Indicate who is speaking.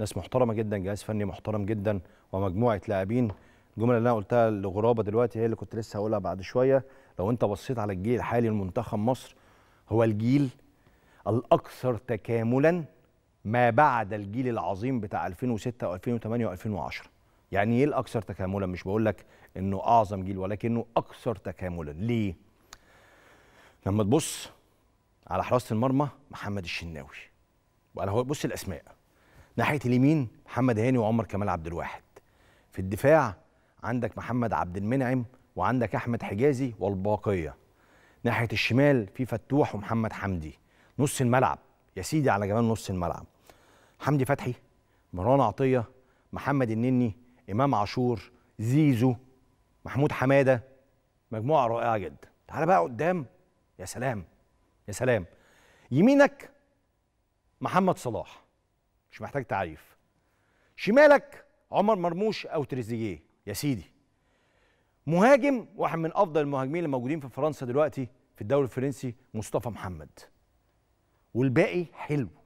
Speaker 1: ناس محترمه جدا جهاز فني محترم جدا ومجموعه لاعبين الجمله اللي انا قلتها لغرابه دلوقتي هي اللي كنت لسه هقولها بعد شويه لو انت بصيت على الجيل الحالي لمنتخب مصر هو الجيل الاكثر تكاملا ما بعد الجيل العظيم بتاع 2006 و2008 و2010 يعني ايه الاكثر تكاملا مش بقول لك انه اعظم جيل ولكنه اكثر تكاملا ليه لما تبص على حراسه المرمى محمد الشناوي هو بص الاسماء ناحيه اليمين محمد هاني وعمر كمال عبد الواحد في الدفاع عندك محمد عبد المنعم وعندك احمد حجازي والباقيه ناحيه الشمال في فتوح ومحمد حمدي نص الملعب يا سيدي على جمال نص الملعب حمدي فتحي مروان عطيه محمد النني امام عاشور زيزو محمود حماده مجموعه رائعه جدا تعال بقى قدام يا سلام يا سلام يمينك محمد صلاح مش محتاج تعريف شمالك عمر مرموش او تريزيجيه يا سيدي مهاجم واحد من افضل المهاجمين اللي موجودين في فرنسا دلوقتي في الدوري الفرنسي مصطفى محمد والباقي حلو